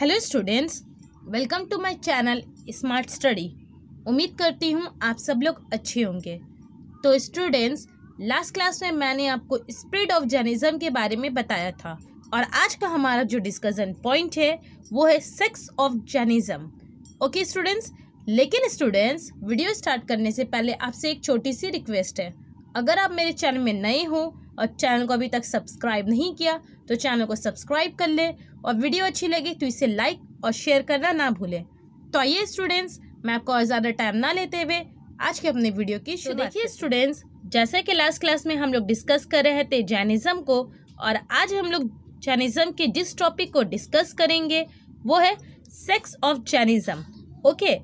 Hello students welcome to my channel smart study उम्मीद करती हूँ आप सब लोग अच्छे होंगे तो स्टूडेंट्स लास्ट क्लास में मैंने आपको स्प्रेड ऑफ जर्निज़म के बारे में बताया था और आज का हमारा जो डिस्कशन पॉइंट है वो है sects of Jainism okay students लेकिन स्टूडेंट्स वीडियो स्टार्ट करने से पहले आपसे एक छोटी सी रिक्वेस्ट है अगर आप मेरे चैनल में नए हों और चैनल को अभी तक सब्सक्राइब नहीं किया तो चैनल को सब्सक्राइब कर ले और वीडियो अच्छी लगी तो इसे लाइक और शेयर करना ना भूलें तो आइए स्टूडेंट्स मैं आपको और ज़्यादा टाइम ना लेते हुए आज के अपने वीडियो की तो शुरू देखिए स्टूडेंट्स जैसे कि लास्ट क्लास में हम लोग डिस्कस कर रहे थे जैनिज़्म को और आज हम लोग जैनिज़्म के जिस टॉपिक को डिस्कस करेंगे वो है सेक्स ऑफ जैनिज़्म ओके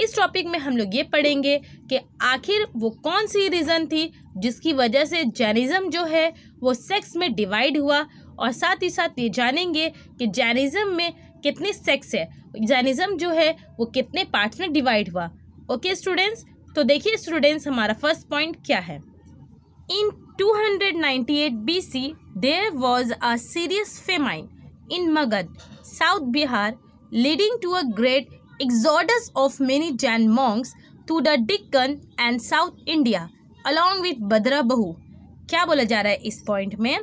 इस टॉपिक में हम लोग ये पढ़ेंगे कि आखिर वो कौन सी रीज़न थी जिसकी वजह से जैनिज़्म जो है वो सेक्स में डिवाइड हुआ और साथ ही साथ ये जानेंगे कि जैनिज़्म में कितने सेक्स है जैनिज़्म जो है वो कितने पार्ट्स में डिवाइड हुआ ओके स्टूडेंट्स तो देखिए स्टूडेंट्स हमारा फर्स्ट पॉइंट क्या है इन 298 BC there was a serious famine in Magad, South Bihar, leading to a great exodus of many Jain monks to the Deccan and South India along with Badra Bahu. क्या बोला जा रहा है इस point में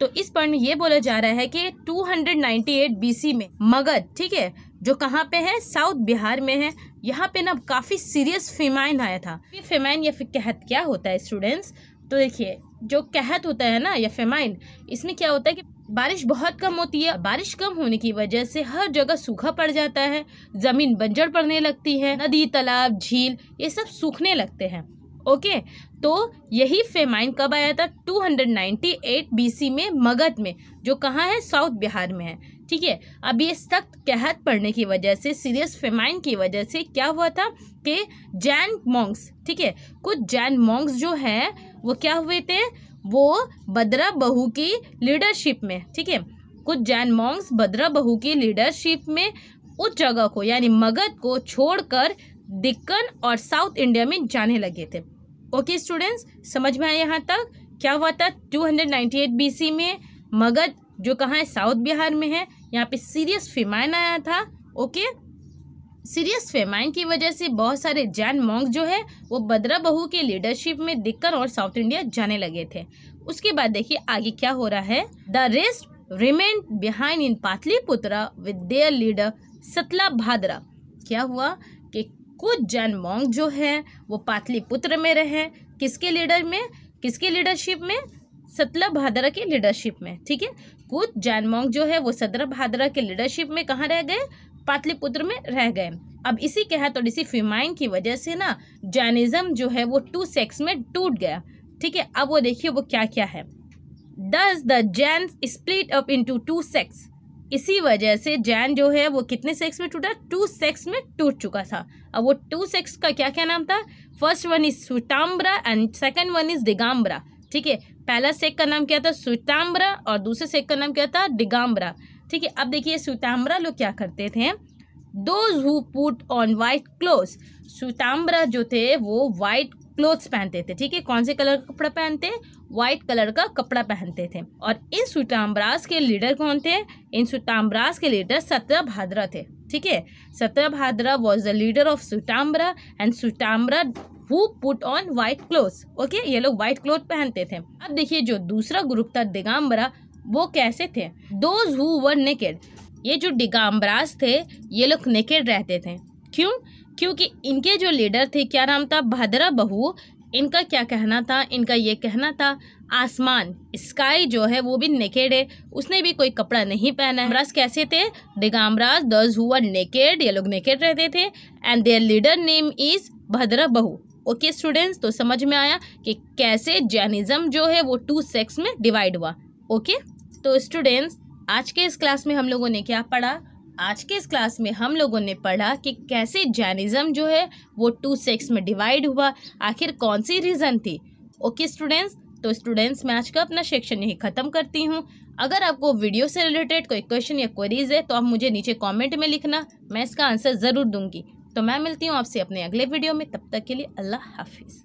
तो इस पॉइंट में ये बोला जा रहा है कि 298 BC में मगध ठीक है जो कहाँ पे है साउथ बिहार में है यहाँ पे ना काफ़ी सीरियस फेमाइन आया था फेमाइन या फिर कहत क्या होता है स्टूडेंट्स तो देखिए जो कहत होता है ना या फेमाइन इसमें क्या होता है कि बारिश बहुत कम होती है बारिश कम होने की वजह से हर जगह सूखा पड़ जाता है ज़मीन बंजर पड़ने लगती है नदी तालाब झील ये सब सूखने लगते हैं ओके तो यही फेमाइन कब आया था 298 बीसी में मगध में जो कहाँ है साउथ बिहार में है ठीक है अब ये सख्त कहत पड़ने की वजह से सीरियस फेमाइन की वजह से क्या हुआ था कि जैन मॉन्ग्स ठीक है कुछ जैन मॉन्ग्स जो हैं वो क्या हुए थे वो बद्रा बहू की लीडरशिप में ठीक है कुछ जैन मॉन्ग्स बद्रा बहू की लीडरशिप में उस जगह को यानी मगध को छोड़कर दिक्कन और साउथ इंडिया में जाने लगे थे ओके स्टूडेंट्स समझ में आए यहाँ तक क्या हुआ था 298 बीसी में मगध जो कहाँ है साउथ बिहार में है यहाँ पे सीरियस फिमाइन आया था ओके सीरियस फेमाइन की वजह से बहुत सारे जैन मॉन्ग जो है वो बद्रा बहू के लीडरशिप में दिक्कत और साउथ इंडिया जाने लगे थे उसके बाद देखिए आगे क्या हो रहा है the rest remain behind in Pataliputra with their leader Sthulabhadra क्या हुआ कि कुछ जैन मॉन्ग जो है वो पाथली पुत्र में रहे किसके लीडर में किसके लीडरशिप में सतला भाद्रा के लीडरशिप में ठीक है कुछ जैन मॉन्ग जो है वो सतला भाद्रा के लीडरशिप में कहाँ रह गए पाटलिपुत्र में रह गए अब इसी के हाथ और इसी फिमाइन की वजह से ना जैनिज्म जो है वो टू सेक्स में टूट गया ठीक है अब वो देखिए वो क्या क्या है thus the Jain split up into two sects इसी वजह से जैन जो है वो कितने सेक्स में टूटा टू सेक्स में टूट चुका था अब वो टू सेक्स का क्या क्या नाम था first one is Svetambara and second one is Digambara ठीक है पहला सेक का नाम क्या था सुटाम्बरा और दूसरे सेक का नाम क्या था डिगाम्बरा ठीक है अब देखिए सुताम्रा लोग क्या करते थे those who put on white cloth Svetambara जो थे वो वाइट क्लोथ्स पहनते थे ठीक है कौन से कलर का कपड़ा पहनते वाइट कलर का कपड़ा पहनते थे और इन सुताम्बरास के लीडर कौन थे इन सुताम्बराज के लीडर सत्रह भाद्रा थे ठीक है Sthulabhadra was the leader of Svetambara and Svetambara who put on white cloth okay ये लोग वाइट क्लोथ पहनते थे अब देखिए जो दूसरा ग्रुप था दिगाम्बरा वो कैसे थे दोज हु वर नेकेड ये जो डिगाम्बराज थे ये लोग नेकेड रहते थे क्यों क्योंकि इनके जो लीडर थे क्या नाम था भद्रा बहू इनका क्या कहना था इनका ये कहना था आसमान स्काई जो है वो भी नेकेड है उसने भी कोई कपड़ा नहीं पहना है रस कैसे थे डिगामराज दस हुआ नेकेड ये लोग नेकेड रहते थे and their leader name is Bhadrabahu okay students तो समझ में आया कि कैसे जैनिज़्म जो है वो टू सेक्स में डिवाइड हुआ ओके okay? तो स्टूडेंट्स आज के इस क्लास में हम लोगों ने क्या पढ़ा आज के इस क्लास में हम लोगों ने पढ़ा कि कैसे जैनिज़्म जो है वो टू सेक्स में डिवाइड हुआ आखिर कौन सी रीज़न थी ओके स्टूडेंट्स तो स्टूडेंट्स मैं आज का अपना सेक्शन यही ख़त्म करती हूँ अगर आपको वीडियो से रिलेटेड कोई क्वेश्चन या क्वेरीज है तो आप मुझे नीचे कमेंट में लिखना मैं इसका आंसर ज़रूर दूंगी तो मैं मिलती हूँ आपसे अपने अगले वीडियो में तब तक के लिए अल्लाह हाफिज़